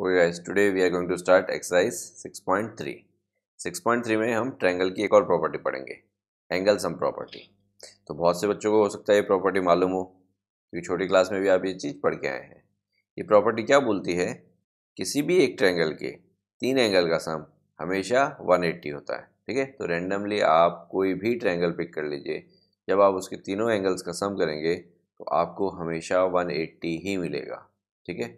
Okay guys today we are going to start exercise 6.3 6.3 में हम triangle की एक और प्रॉपर्टी पढ़ेंगे एंगल सम प्रॉपर्टी तो बहुत से बच्चों को हो सकता है ये प्रॉपर्टी मालूम हो क्योंकि छोटी क्लास में भी आप ये चीज़ पढ़ के आए हैं ये प्रॉपर्टी क्या बोलती है किसी भी एक ट्रैंगल के तीन एंगल का सम हमेशा एट्टी होता है ठीक है तो रेंडमली आप कोई भी ट्रैंगल पिक कर लीजिए जब आप उसके तीनों एंगल्स का सम करेंगे तो आपको हमेशा 180 ही मिलेगा ठीक है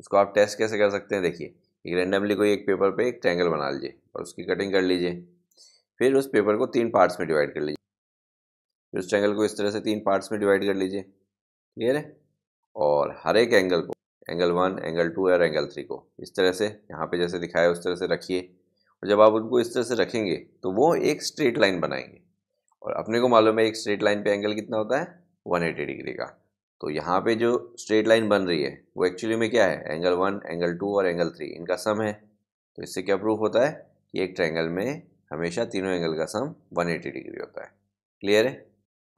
इसको आप टेस्ट कैसे कर सकते हैं देखिए एक रेंडमली कोई एक पेपर पे एक ट्रैंगल बना लीजिए और उसकी कटिंग कर लीजिए फिर उस पेपर को तीन पार्ट्स में डिवाइड कर लीजिए फिर उस ट्रैंगल को इस तरह से तीन पार्ट्स में डिवाइड कर लीजिए क्लियर है और हर एक एंगल को एंगल वन एंगल टू और एंगल थ्री को इस तरह से यहाँ पे जैसे दिखाया उस तरह से रखिए और जब आप उनको इस तरह से रखेंगे तो वो एक स्ट्रेट लाइन बनाएंगे और अपने को मालूम है एक स्ट्रेट लाइन पे एंगल कितना होता है 180 डिग्री का तो यहाँ पे जो स्ट्रेट लाइन बन रही है वो एक्चुअली में क्या है एंगल वन एंगल टू और एंगल थ्री इनका सम है तो इससे क्या प्रूफ होता है कि एक ट्रैंगल में हमेशा तीनों एंगल का सम 180 डिग्री होता है क्लियर है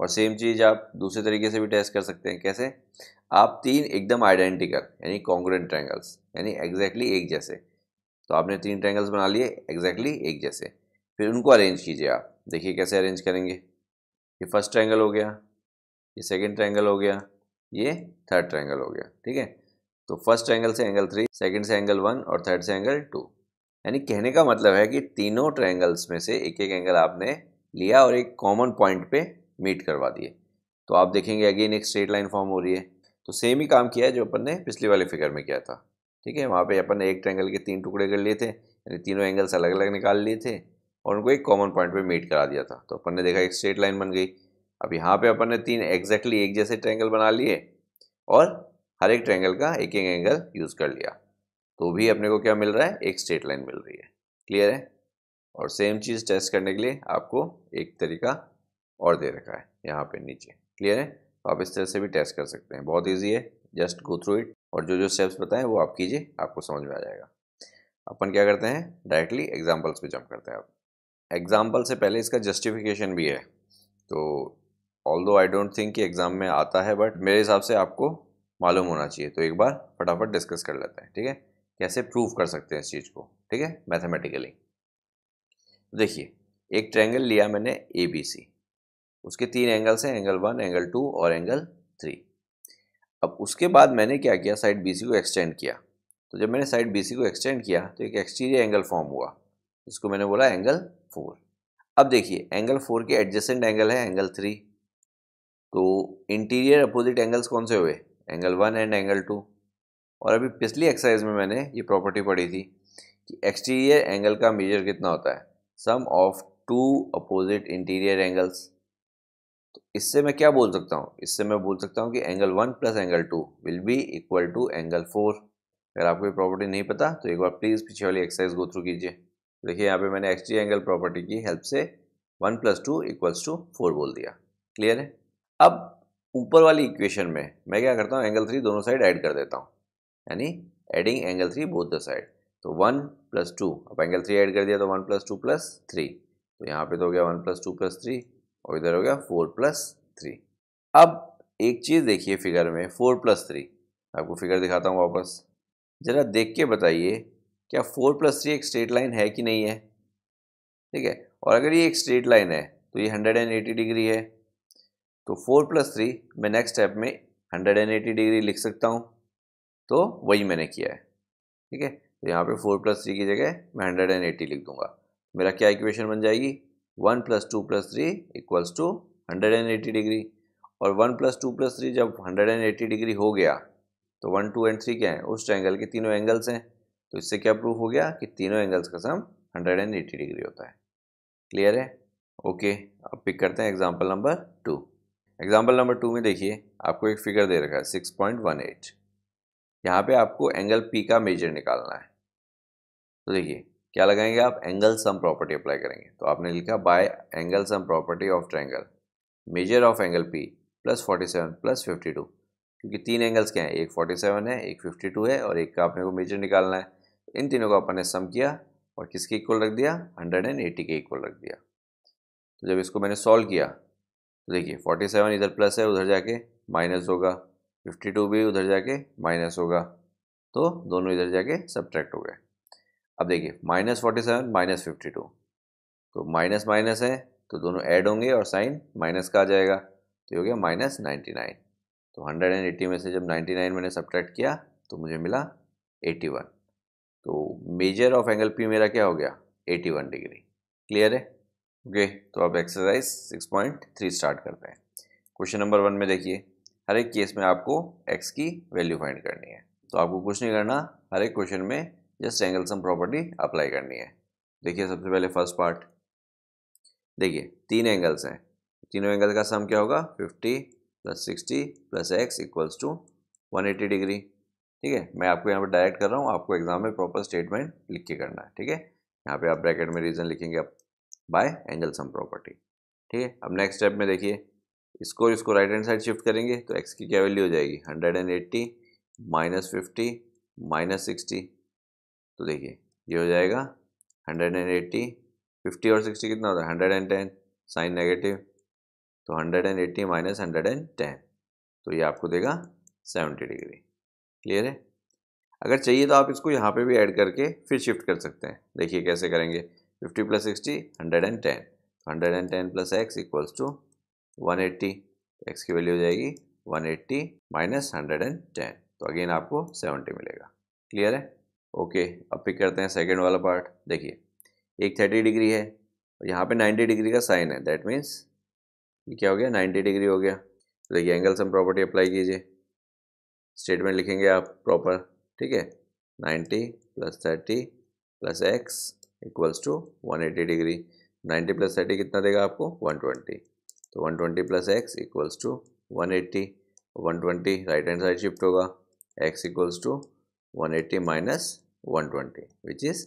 और सेम चीज़ आप दूसरे तरीके से भी टेस्ट कर सकते हैं कैसे आप तीन एकदम आइडेंटिकल यानी कॉन्ग्रेंट ट्रैंगल्स यानी एग्जैक्टली एक जैसे तो आपने तीन ट्रैंगल्स बना लिए एग्जैक्टली एक जैसे फिर उनको अरेंज कीजिए आप देखिए कैसे अरेंज करेंगे ये फर्स्ट ट्रैंगल हो गया ये सेकेंड ट्रैंगल हो गया ये थर्ड ट्रायंगल हो गया ठीक है तो फर्स्ट ट्रायंगल से एंगल थ्री सेकंड से एंगल वन और थर्ड से एंगल टू यानी कहने का मतलब है कि तीनों ट्रायंगल्स में से एक एक एंगल आपने लिया और एक कॉमन पॉइंट पे मीट करवा दिए तो आप देखेंगे अगेन एक स्ट्रेट लाइन फॉर्म हो रही है तो सेम ही काम किया है जो अपन ने पिछले वाले फिगर में किया था ठीक है वहाँ पे अपन ने एक ट्रैंगल के तीन टुकड़े कर लिए थे यानी तीनों एंगल्स अलग अलग निकाल लिए थे और उनको एक कॉमन पॉइंट पर मीट करा दिया था तो अपन ने देखा एक स्ट्रेट लाइन बन गई अब यहाँ पे अपन ने तीन एग्जैक्टली exactly एक जैसे ट्रैंगल बना लिए और हर एक ट्रैंगल का एक एक एंगल यूज़ कर लिया तो भी अपने को क्या मिल रहा है एक स्ट्रेट लाइन मिल रही है क्लियर है और सेम चीज़ टेस्ट करने के लिए आपको एक तरीका और दे रखा है यहाँ पे नीचे क्लियर है तो आप इस तरह से भी टेस्ट कर सकते हैं बहुत ईजी है जस्ट गो थ्रू इट और जो जो स्टेप्स बताएं वो आप कीजिए आपको समझ में आ जाएगा अपन क्या करते हैं डायरेक्टली एग्जाम्पल्स पे जंप करते हैं आप एग्जाम्पल से पहले इसका जस्टिफिकेशन भी है तो although I don't think कि एग्ज़ाम में आता है बट मेरे हिसाब से आपको मालूम होना चाहिए तो एक बार फटाफट डिस्कस कर लेते हैं ठीक है कैसे प्रूव कर सकते हैं इस चीज़ को ठीक है मैथमेटिकली देखिए एक ट्रैंगल लिया मैंने ए बी सी उसके तीन एंगल्स हैं एंगल वन एंगल टू और एंगल थ्री अब उसके बाद मैंने क्या किया साइड बी सी को एक्सटेंड किया तो जब मैंने साइड बी सी को एक्सटेंड किया तो एक एक्सटीरियर एंगल फॉर्म हुआ इसको मैंने बोला एंगल फोर अब देखिए एंगल फोर के एडजेसेंट एंगल है एंगल थ्री तो इंटीरियर अपोजिट एंगल्स कौन से हुए angle one and angle two और अभी पिछली एक्सरसाइज में मैंने ये प्रॉपर्टी पढ़ी थी कि एक्सटीरियर एंगल का मेजर कितना होता है sum of two opposite interior angles तो इससे मैं क्या बोल सकता हूँ इससे मैं बोल सकता हूँ कि angle one plus angle two will be equal to angle four अगर आपको ये प्रॉपर्टी नहीं पता तो एक बार प्लीज़ पीछे वाली एक्सरसाइज गो थ्रू कीजिए तो देखिए यहाँ पे मैंने एक्सटीरियर एंगल प्रॉपर्टी की हेल्प से one plus two equals to four बोल दिया क्लियर है अब ऊपर वाली इक्वेशन में मैं क्या करता हूँ एंगल थ्री दोनों साइड ऐड कर देता हूँ यानी adding angle three both the side तो वन प्लस टू अब एंगल थ्री ऐड कर दिया तो one plus two plus three तो यहाँ पे तो हो गया one plus two plus three और इधर हो गया फोर प्लस थ्री अब एक चीज़ देखिए फिगर में फोर प्लस थ्री आपको फिगर दिखाता हूँ वापस ज़रा देख के बताइए क्या फोर प्लस थ्री एक स्ट्रेट लाइन है कि नहीं है ठीक है और अगर ये एक स्ट्रेट लाइन है तो ये हंड्रेड एंड एटी डिग्री है तो फोर प्लस थ्री मैं नेक्स्ट स्टेप में हंड्रेड एंड एटी डिग्री लिख सकता हूँ तो वही मैंने किया है ठीक है तो यहाँ पे फोर प्लस थ्री की जगह मैं हंड्रेड एंड एटी लिख दूंगा मेरा क्या इक्वेशन बन जाएगी one plus two plus three equals to hundred and eighty degree और one plus two plus three जब हंड्रेड एंड एटी डिग्री हो गया तो वन टू एंड थ्री क्या है उस ट्रैंगल के तीनों एंगल्स हैं तो इससे क्या प्रूफ हो गया कि तीनों एंगल्स का sum hundred and eighty degree होता है क्लियर है ओके अब पिक करते हैं example number two example number two में देखिए आपको एक फिगर दे रखा है सिक्स पॉइंट वन एट यहाँ पर आपको एंगल पी का मेजर निकालना है तो देखिए क्या लगाएंगे आप एंगल सम प्रॉपर्टी अप्लाई करेंगे तो आपने लिखा by angle sum property of triangle measure of angle P plus forty seven plus fifty two क्योंकि तीन एंगल्स क्या हैं एक फोर्टी सेवन है एक फिफ्टी टू है और एक का अपने को मेजर निकालना है तो इन तीनों को अपन ने सम किया और किसके इक्वल रख दिया हंड्रेड एंड एट्टी के इक्वल रख दिया तो जब इसको मैंने सॉल्व किया तो देखिए 47 इधर प्लस है उधर जाके माइनस हम्म। होगा 52 भी उधर जाके माइनस होगा तो दोनों इधर जाके सब्ट्रैक्ट हो गए अब देखिए minus forty seven minus fifty two तो माइनस माइनस है तो दोनों ऐड होंगे और साइन माइनस का आ जाएगा तो हो गया माइनस नाइन्टी नाइन तो हंड्रेड एंड एट्टी में से जब नाइन्टी नाइन मैंने सब्ट्रैक्ट किया तो मुझे मिला एट्टी वन तो मेजर ऑफ एंगल पी मेरा क्या हो गया एटी वन डिग्री क्लियर है ओके तो अब एक्सरसाइज 6.3 स्टार्ट करते हैं क्वेश्चन नंबर वन में देखिए हर एक केस में आपको एक्स की वैल्यू फाइंड करनी है तो आपको कुछ नहीं करना हर एक क्वेश्चन में just angle sum property apply करनी है देखिए सबसे पहले फर्स्ट पार्ट देखिए तीन एंगल्स हैं तीनों एंगल का सम क्या होगा 50 plus sixty plus x equals to one eighty degree ठीक है मैं आपको यहाँ पर डायरेक्ट कर रहा हूँ आपको एग्जाम में प्रॉपर स्टेटमेंट लिख के करना है ठीक है यहाँ पे आप ब्रैकेट में रीजन लिखेंगे आप बाय एंगल सम प्रॉपर्टी ठीक है अब नेक्स्ट स्टेप में देखिए इसको इसको राइट हैंड साइड शिफ्ट करेंगे तो एक्स की क्या वैल्यू हो जाएगी hundred and eighty minus fifty minus sixty तो देखिए ये हो जाएगा हंड्रेड एंड एट्टी फिफ्टी और सिक्सटी कितना होता है hundred and ten sign negative तो hundred and eighty minus hundred and ten तो ये आपको देगा सेवेंटी डिग्री क्लियर है अगर चाहिए तो आप इसको यहाँ पे भी ऐड करके फिर शिफ्ट कर सकते हैं देखिए कैसे करेंगे 50 plus 60 110 110 plus x equals to 180 X की वैल्यू हो जाएगी 180 माइनस 110 तो अगेन आपको 70 मिलेगा क्लियर है ओके अब पिक करते हैं सेकेंड वाला पार्ट देखिए एक थर्टी डिग्री है और यहाँ पे 90 डिग्री का साइन है दैट मीन्स ये क्या हो गया 90 डिग्री हो गया तो देखिए एंगल सम प्रॉपर्टी अप्लाई कीजिए स्टेटमेंट लिखेंगे आप प्रॉपर ठीक है 90 plus thirty plus x equals to 180 degree 90 plus thirty कितना देगा आपको 120 तो 120 plus x equals to one twenty right hand side shift होगा X equals to 180 minus twenty which is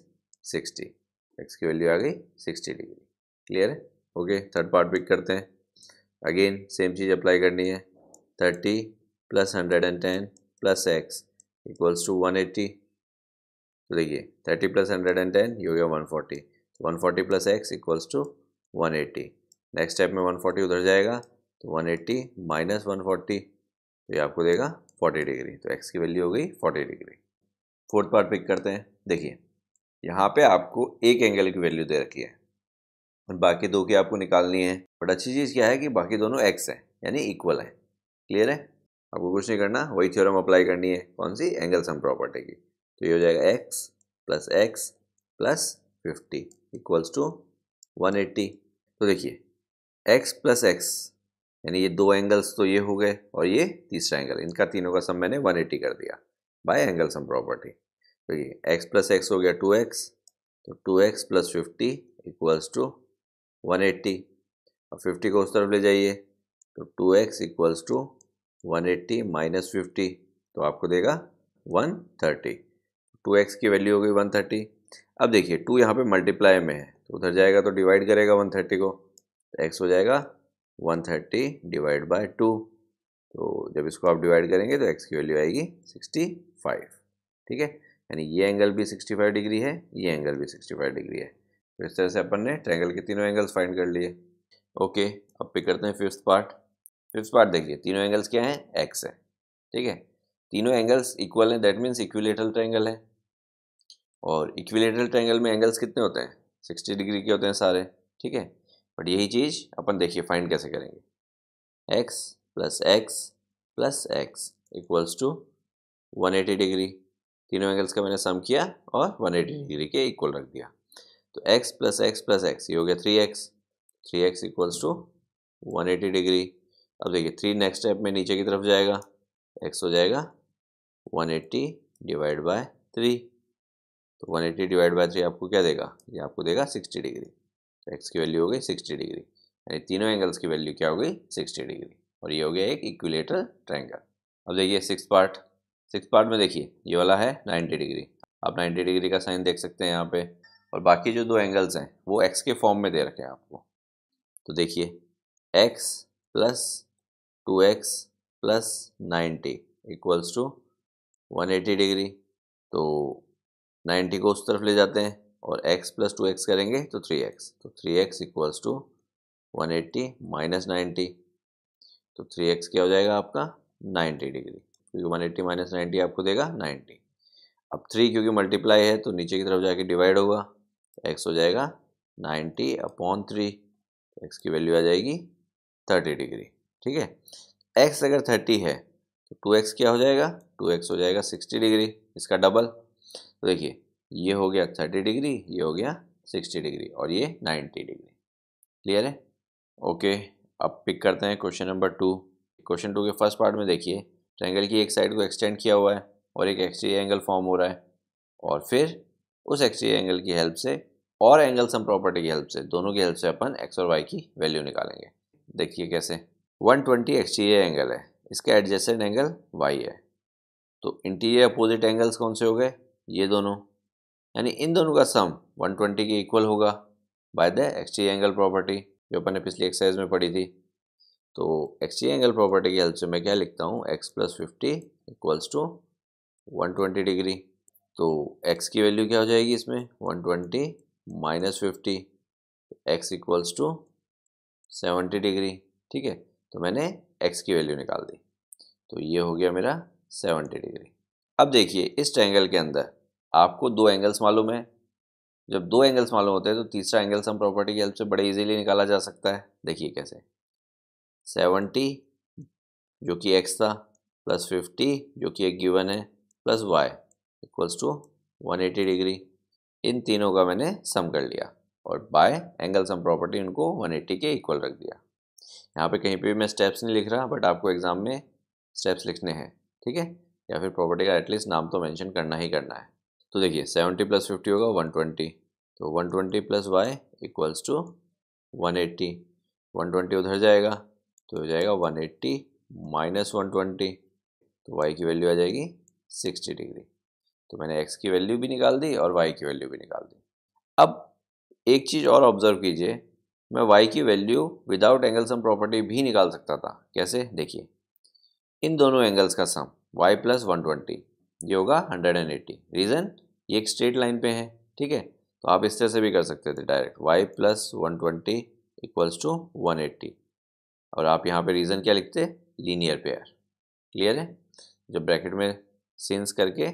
60 X की वैल्यू आ गई 60 डिग्री क्लियर है ओके थर्ड पार्ट पिक करते हैं अगेन सेम चीज़ अप्लाई करनी है 30 plus hundred and ten plus x equals to one eighty तो देखिए thirty plus hundred and ten ये हो गया one forty one forty plus x equals to one eighty next step में वन फोर्टी उधर जाएगा तो one eighty minus one forty तो ये आपको देगा फोर्टी डिग्री तो एक्स की वैल्यू हो गई forty degree fourth part pick करते हैं देखिए यहाँ पे आपको एक एंगल की वैल्यू दे रखी है और बाकी दो की आपको निकालनी है बट अच्छी चीज़ क्या है कि बाकी दोनों एक्स हैं यानी इक्वल है क्लियर है आपको कुछ नहीं करना वही थ्योरम अप्लाई करनी है कौन सी एंगल सम प्रॉपर्टी की तो ये हो जाएगा X plus x plus fifty equals to one eighty तो देखिए एक्स प्लस एक्स यानी ये दो एंगल्स तो ये हो गए और ये तीसरा एंगल इनका तीनों का सम मैंने वन एट्टी कर दिया बाय एंगल सम प्रॉपर्टी तो एक्स प्लस एक्स हो गया टू एक्स तो two X plus fifty equals to one eighty और फिफ्टी को उस तरफ ले जाइए तो two x equals to one eighty minus fifty तो आपको देगा वन थर्टी टू एक्स की वैल्यू हो गई वन थर्टी अब देखिए टू यहाँ पे मल्टीप्लाई में है तो उधर जाएगा तो डिवाइड करेगा वन थर्टी को तो एक्स हो जाएगा one thirty divide by two तो जब इसको आप डिवाइड करेंगे तो एक्स की वैल्यू आएगी सिक्सटी फाइव ठीक है यानी ये एंगल भी सिक्सटी फाइव डिग्री है ये एंगल भी सिक्सटी फाइव डिग्री है तो इस तरह से अपन ने ट्रैंगल के तीनों एंगल्स फाइंड कर लिए ओके अब पिक करते हैं फिफ्थ पार्ट फिफ्थ पार्ट देखिए तीनों एंगल्स क्या हैं एक्स है ठीक है तीनों एंगल्स इक्वल हैं दैट मीन्स इक्विलेटरल ट्रैंगल है और इक्विलेटरल ट्रायंगल में एंगल्स कितने होते हैं सिक्सटी डिग्री के होते हैं सारे ठीक है बट यही चीज़ अपन देखिए फाइंड कैसे करेंगे X plus x plus x equals to one degree तीनों एंगल्स का मैंने सम किया और 180 डिग्री हम्म। के इक्वल रख दिया तो x plus x plus X ये हो गया 3x 3x X equals to one degree अब देखिए थ्री नेक्स्ट स्टेप में नीचे की तरफ जाएगा x हो जाएगा 180 एट्टी डिवाइड बाय थ्री तो one eighty divide by three आपको क्या देगा ये आपको देगा सिक्सटी डिग्री तो एक्स की वैल्यू हो गई सिक्सटी डिग्री यानी तीनों एंगल्स की वैल्यू क्या हो गई सिक्सटी डिग्री और ये हो गया एक इक्विलेटर ट्राइंगल अब देखिए सिक्स पार्ट सिक्स पार्ट में देखिए ये वाला है नाइन्टी डिग्री आप नाइन्टी डिग्री का साइन देख सकते हैं यहाँ पे और बाकी जो दो एंगल्स हैं वो एक्स के फॉर्म में दे रखे हैं आपको तो देखिए X plus two X plus ninety equals to one eighty degree तो नाइन्टी को उस तरफ ले जाते हैं और एक्स प्लस टू एक्स करेंगे तो थ्री एक्स तो three x equals to one eighty minus ninety तो थ्री एक्स क्या हो जाएगा आपका नाइन्टी डिग्री क्योंकि वन एट्टी माइनस नाइन्टी आपको देगा नाइन्टी अब थ्री क्योंकि मल्टीप्लाई है तो नीचे की तरफ जाके डिवाइड होगा एक्स हो जाएगा नाइन्टी अपॉन थ्री एक्स की वैल्यू आ जाएगी थर्टी डिग्री ठीक है एक्स अगर थर्टी है तो टू एक्स क्या हो जाएगा टू एक्स हो जाएगा सिक्सटी डिग्री इसका डबल तो देखिए ये हो गया थर्टी डिग्री ये हो गया सिक्सटी डिग्री और ये नाइन्टी डिग्री क्लियर है ओके अब पिक करते हैं question number two question two के फर्स्ट पार्ट में देखिए ट्रैंगल की एक साइड को एक्सटेंड किया हुआ है और एक एक्सट्री एंगल फॉर्म हो रहा है और फिर उस एक्सट्री एंगल की हेल्प से और एंगल सम प्रॉपर्टी की हेल्प से दोनों की हेल्प से अपन एक्स और वाई की वैल्यू निकालेंगे देखिए कैसे 120 ट्वेंटी एक्सटीरियर एंगल है इसका एडजस्टेड एंगल वाई है तो इंटीरियर अपोजिट एंगल्स कौन से हो गए ये दोनों यानी इन दोनों का सम 120 के इक्वल होगा by the ext angle property जो अपन ने पिछली एक्सरसाइज में पढ़ी थी तो एक्सटी एंगल प्रॉपर्टी की हेल्प से मैं क्या लिखता हूँ x plus fifty equals to one twenty degree तो एक्स की वैल्यू क्या हो जाएगी इसमें one twenty minus fifty x equals to seventy degree ठीक है तो मैंने एक्स की वैल्यू निकाल दी तो ये हो गया मेरा सेवेंटी डिग्री अब देखिए इस ट्रायंगल के अंदर आपको दो एंगल्स मालूम है जब दो एंगल्स मालूम होते हैं तो तीसरा एंगल सम प्रॉपर्टी की हेल्प से बड़े इजीली निकाला जा सकता है देखिए कैसे सेवनटी जो कि एक्स था प्लस फिफ्टी जो कि एक गिवन है plus y equals to one eighty degree इन तीनों का मैंने सम कर लिया और बाय एंगल सम प्रॉपर्टी उनको वन एट्टी के इक्वल रख दिया यहाँ पे कहीं पे भी मैं स्टेप्स नहीं लिख रहा बट आपको एग्ज़ाम में स्टेप्स लिखने हैं ठीक है या फिर प्रॉपर्टी का एटलीस्ट नाम तो मेंशन करना ही करना है तो देखिए सेवेंटी प्लस फिफ्टी होगा वन ट्वेंटी तो one twenty plus y equals to one eighty one twenty उधर जाएगा तो हो जाएगा one eighty minus one twenty तो वाई की वैल्यू आ जाएगी सिक्सटी डिग्री तो मैंने एक्स की वैल्यू भी निकाल दी और वाई की वैल्यू भी निकाल दी अब एक चीज़ और ऑब्जर्व कीजिए मैं वाई की value without angle sum property भी निकाल सकता था कैसे देखिए इन दोनों एंगल्स का sum y plus one twenty ये होगा हंड्रेड एंड एट्टी रीज़न ये एक स्ट्रेट लाइन पे है ठीक है तो आप इस तरह से भी कर सकते थे direct y plus one twenty equals to one eighty और आप यहाँ पे रीज़न क्या लिखते लीनियर पेयर क्लियर है जब ब्रैकेट में सिंस करके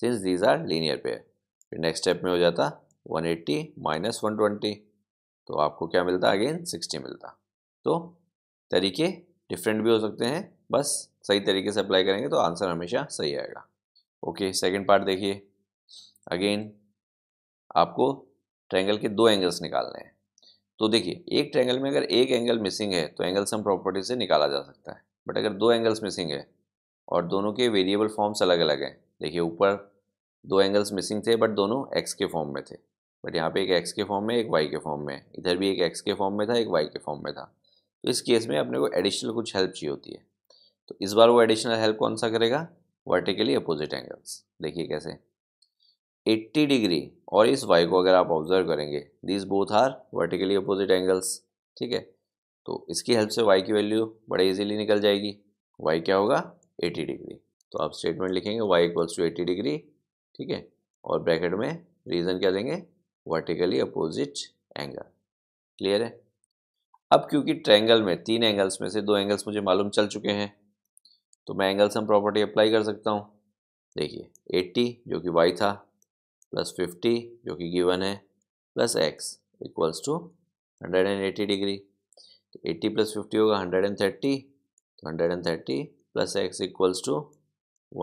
since these are linear pair फिर नेक्स्ट स्टेप में हो जाता one eighty minus one twenty तो आपको क्या मिलता अगेन सिक्सटी मिलता तो तरीके डिफरेंट भी हो सकते हैं बस सही तरीके से अप्लाई करेंगे तो आंसर हमेशा सही आएगा ओके सेकंड पार्ट देखिए अगेन आपको ट्रायंगल के दो एंगल्स निकालने हैं तो देखिए एक ट्रायंगल में अगर एक एंगल मिसिंग है तो एंगल सम प्रॉपर्टी से निकाला जा सकता है बट अगर दो एंगल्स मिसिंग है और दोनों के वेरिएबल फॉर्म्स अलग अलग हैं देखिए ऊपर दो एंगल्स मिसिंग थे बट दोनों एक्स के फॉर्म में थे बट यहाँ पे एक एक्स के फॉर्म में एक वाई के फॉर्म में इधर भी एक एक्स के फॉर्म में था एक वाई के फॉर्म में था तो इस केस में अपने को एडिशनल कुछ हेल्प चाहिए होती है तो इस बार वो एडिशनल हेल्प कौन सा करेगा वर्टिकली अपोजिट एंगल्स देखिए कैसे 80 डिग्री और इस वाई को अगर आप ऑब्जर्व करेंगे this both are vertically opposite angles ठीक है तो इसकी हेल्प से वाई की वैल्यू बड़े इजीली निकल जाएगी वाई क्या होगा 80 डिग्री तो आप स्टेटमेंट लिखेंगे y equals to eighty degree ठीक है और ब्रैकेट में रीज़न क्या देंगे वर्टिकली अपोजिट एंगल क्लियर है अब क्योंकि ट्रैंगल में तीन एंगल्स में से दो एंगल्स मुझे मालूम चल चुके हैं तो मैं एंगल सम प्रॉपर्टी अप्लाई कर सकता हूँ देखिए 80 जो कि y था प्लस 50 जो कि गिवन है plus x equals to 180 degree तो 80 प्लस फिफ्टी होगा 130 तो 130 plus x equals to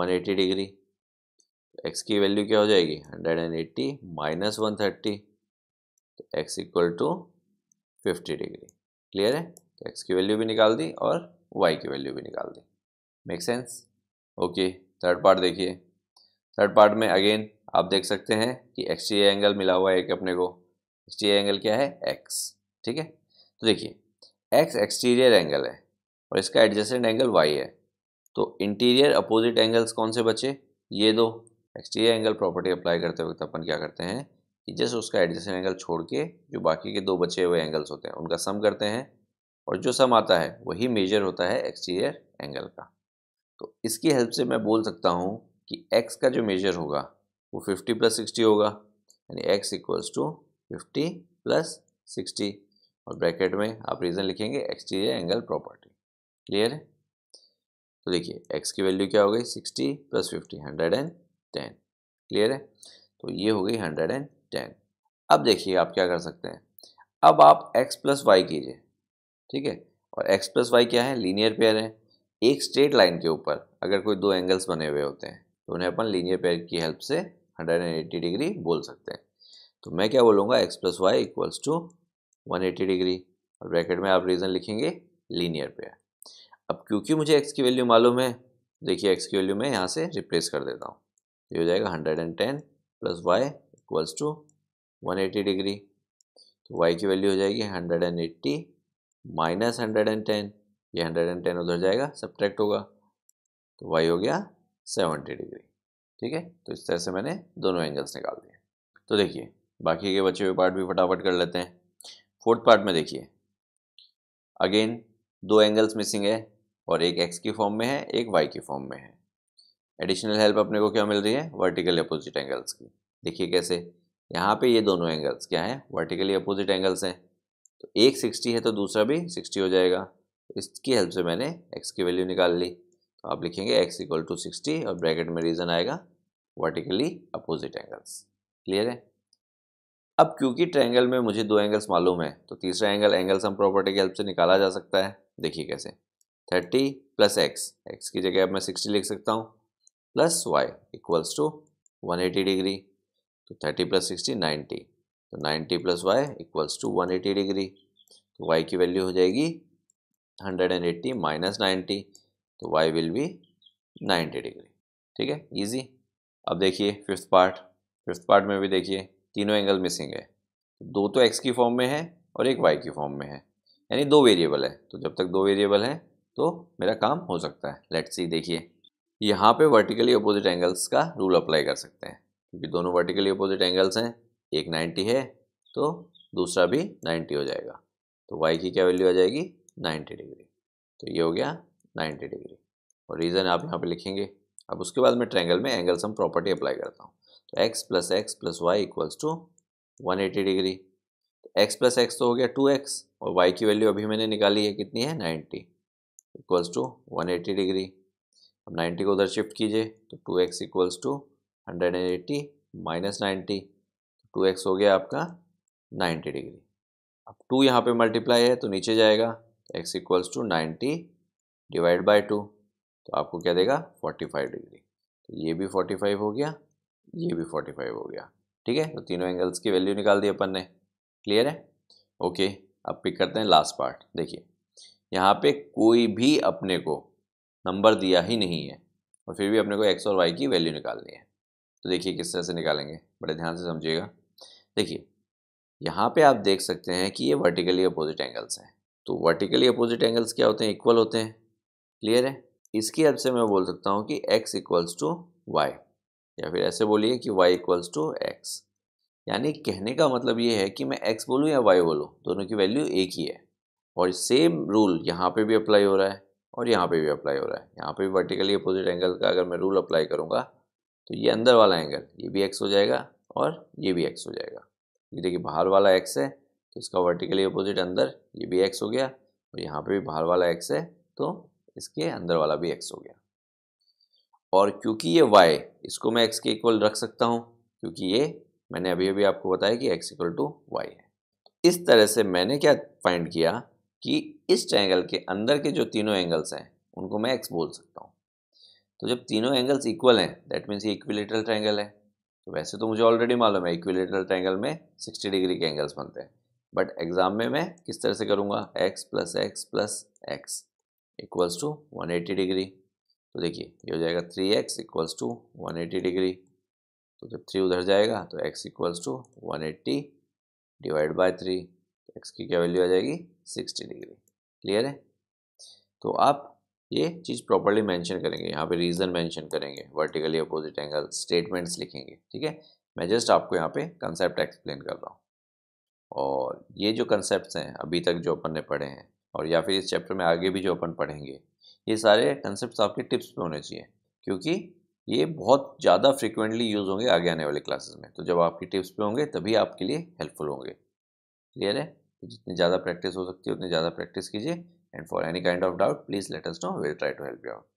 180 degree तो x की वैल्यू क्या हो जाएगी 180 माइनस थर्टी तो x equal to 50 degree clear है तो x की वैल्यू भी निकाल दी और y की वैल्यू भी निकाल दी make sense okay third part देखिए थर्ड पार्ट में अगेन आप देख सकते हैं कि एक्सटीरियर एंगल मिला हुआ है एक अपने को एक्स एंगल क्या है एक्स ठीक है तो देखिए एक्स एक्सटीरियर एंगल है और इसका एडजस्टेंट एंगल वाई है तो इंटीरियर अपोजिट एंगल्स कौन से बचे ये दो एक्सटीरियर एंगल प्रॉपर्टी अप्लाई करते वक्त अपन क्या करते हैं कि जस्ट उसका एडजस्टेंट एंगल छोड़ के जो बाकी के दो बचे हुए एंगल्स होते हैं उनका सम करते हैं और जो सम आता है वही मेजर होता है एक्सटीरियर एंगल का तो इसकी हेल्प से मैं बोल सकता हूँ कि x का जो मेजर होगा वो 50 प्लस सिक्सटी होगा यानी x equals to fifty plus sixty और ब्रैकेट में आप रीज़न लिखेंगे एक्सटीरियर एंगल प्रॉपर्टी क्लियर है तो देखिए x की वैल्यू क्या हो गई 60 plus fifty hundred and ten clear है तो ये हो गई हंड्रेड एंड टेन अब देखिए आप क्या कर सकते हैं अब आप x प्लस वाई कीजिए ठीक है और x प्लस वाई क्या है लीनियर पेयर है एक स्ट्रेट लाइन के ऊपर अगर कोई दो एंगल्स बने हुए होते हैं तो उन्हें अपन लीनियर पेयर की हेल्प से 180 डिग्री बोल सकते हैं तो मैं क्या बोलूँगा x plus y equals to one degree और ब्रैकेट में आप रीज़न लिखेंगे लीनियर पेयर अब क्योंकि मुझे एक्स की वैल्यू मालूम है देखिए एक्स की वैल्यू मैं यहाँ से रिप्लेस कर देता हूँ ये हो जाएगा hundred and ten plus y equals to one eighty degree तो वाई की वैल्यू हो जाएगी hundred and eighty minus hundred and ten ये हंड्रेड एंड टेन उधर जाएगा सब्ट्रैक्ट होगा तो वाई हो गया सेवेंटी डिग्री ठीक है तो इस तरह से मैंने दोनों एंगल्स निकाल दिए तो देखिए बाकी के बचे हुए पार्ट भी फटाफट कर लेते हैं फोर्थ पार्ट में देखिए अगेन दो एंगल्स मिसिंग है और एक एक्स की फॉर्म में है एक वाई की फॉर्म में है एडिशनल हेल्प अपने को क्या मिल रही है वर्टिकली अपोजिट एंगल्स की देखिए कैसे यहाँ पे ये दोनों एंगल्स क्या हैं वर्टिकली अपोजिट एंगल्स हैं तो एक सिक्सटी है तो दूसरा भी सिक्सटी हो जाएगा इसकी हेल्प से मैंने एक्स की वैल्यू निकाल ली तो आप लिखेंगे एक्स इक्वल टू सिक्सटी और ब्रैकेट में रीजन आएगा वर्टिकली अपोजिट एंगल्स क्लियर है अब क्योंकि ट्रायंगल में मुझे दो एंगल्स मालूम है तो तीसरा एंगल एंगल सम प्रॉपर्टी की हेल्प से निकाला जा सकता है देखिए कैसे थर्टी प्लस एक्स एक्स की जगह अब मैं सिक्सटी लिख सकता हूँ plus y equals to one eighty degree तो थर्टी प्लस सिक्सटी नाइन्टी तो ninety plus y equals to one eighty degree तो वाई की वैल्यू हो जाएगी 180 माइनस नाइन्टी तो y विल बी 90 डिग्री ठीक है इजी अब देखिए फिफ्थ पार्ट फिफ्थ पार्ट में भी देखिए तीनों एंगल मिसिंग है दो तो x की फॉर्म में है और एक y की फॉर्म में है यानी दो वेरिएबल है तो जब तक दो वेरिएबल हैं तो मेरा काम हो सकता है लेट्स सी देखिए यहाँ पे वर्टिकली अपोजिट एंगल्स का रूल अप्लाई कर सकते हैं क्योंकि दोनों वर्टिकली अपोजिट एंगल्स हैं एक 90 है तो दूसरा भी 90 हो जाएगा तो y की क्या वैल्यू आ जाएगी 90 डिग्री तो ये हो गया 90 डिग्री और रीज़न आप यहाँ पे लिखेंगे अब उसके बाद मैं ट्रैंगल में एंगल सम प्रॉपर्टी अप्लाई करता हूँ तो x plus x plus y equals to one degree x plus x तो हो गया एक्स और वाई की वैल्यू अभी मैंने निकाली है कितनी है ninety equals to eighty degree अब नाइन्टी को उधर शिफ्ट कीजिए तो two x equals to hundred and eighty minus ninety two x हो गया आपका नाइन्टी डिग्री अब टू यहाँ पे मल्टीप्लाई है तो नीचे जाएगा x equals to ninety divide by two तो आपको क्या देगा फोर्टी फाइव डिग्री तो ये भी फोर्टी फाइव हो गया ये भी फोर्टी फाइव हो गया ठीक है तो तीनों एंगल्स की वैल्यू निकाल दी अपन ने क्लियर है ओके अब पिक करते हैं लास्ट पार्ट देखिए यहाँ पे कोई भी अपने को नंबर दिया ही नहीं है और फिर भी अपने को एक्स और वाई की वैल्यू निकालनी है तो देखिए किस तरह से निकालेंगे बड़े ध्यान से समझिएगा देखिए यहाँ पे आप देख सकते हैं कि ये वर्टिकली अपोजिट एंगल्स हैं तो वर्टिकली अपोजिट एंगल्स क्या होते हैं इक्वल होते हैं क्लियर है इसकी हेल्प से मैं बोल सकता हूँ कि x इक्वल्स टू वाई या फिर ऐसे बोलिए कि y इक्वल्स टू एक्स यानी कहने का मतलब ये है कि मैं x बोलूँ या y बोलूँ दोनों की वैल्यू एक ही है और सेम रूल यहाँ पे भी अप्लाई हो रहा है और यहाँ पे भी अप्लाई हो रहा है यहाँ पे भी वर्टिकली अपोजिट एंगल का अगर मैं रूल अप्लाई करूँगा तो ये अंदर वाला एंगल ये भी एक्स हो जाएगा और ये भी एक्स हो जाएगा ये देखिए बाहर वाला एक्स है तो इसका वर्टिकली अपोजिट अंदर ये भी एक्स हो गया और यहाँ पे भी बाहर वाला एक्स है तो इसके अंदर वाला भी एक्स हो गया और क्योंकि ये वाई इसको मैं एक्स के इक्वल रख सकता हूँ क्योंकि ये मैंने अभी अभी आपको बताया कि एक्स इक्वल टू वाई है इस तरह से मैंने क्या फाइंड किया कि इस ट्रैंगल के अंदर के जो तीनों एंगल्स हैं उनको मैं एक्स बोल सकता हूँ तो जब तीनों एंगल्स इक्वल हैं दैट मीन्स ये इक्विलेटरल ट्रैंगल है तो वैसे तो मुझे ऑलरेडी मालूम है इक्विलेटरल ट्रैंगल में 60 डिग्री के एंगल्स बनते हैं बट एग्ज़ाम में मैं किस तरह से करूँगा x plus x plus x equals to one eighty degree तो देखिए ये हो जाएगा three x equals to one eighty degree तो जब थ्री उधर जाएगा तो x equals to one eighty divide by three x की क्या वैल्यू आ जाएगी सिक्सटी डिग्री क्लियर है तो आप ये चीज़ प्रॉपरली मेंशन करेंगे यहाँ पे रीज़न मेंशन करेंगे वर्टिकली अपोजिट एंगल स्टेटमेंट्स लिखेंगे ठीक है मैं जस्ट आपको यहाँ पे कंसेप्ट एक्सप्लेन कर रहा हूँ और ये जो कंसेप्ट हैं अभी तक जो अपन ने पढ़े हैं और या फिर इस चैप्टर में आगे भी जो अपन पढ़ेंगे ये सारे कंसेप्ट आपके टिप्स पे होने चाहिए क्योंकि ये बहुत ज़्यादा फ्रिक्वेंटली यूज़ होंगे आगे आने वाले क्लासेस में तो जब आपकी टिप्स पे होंगे तभी आपके लिए हेल्पफुल होंगे क्लियर है तो जितनी ज़्यादा प्रैक्टिस हो सकती है उतनी ज़्यादा प्रैक्टिस कीजिए and for any kind of doubt please let us know will try to help you out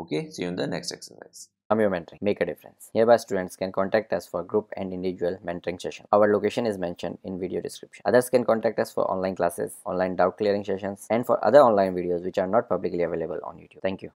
okay see in the next exercise your Mentoring. Make a difference. Nearby students can contact us for group and individual mentoring session. Our location is mentioned in video description. Others can contact us for online classes, online doubt clearing sessions, and for other online videos which are not publicly available on YouTube. Thank you.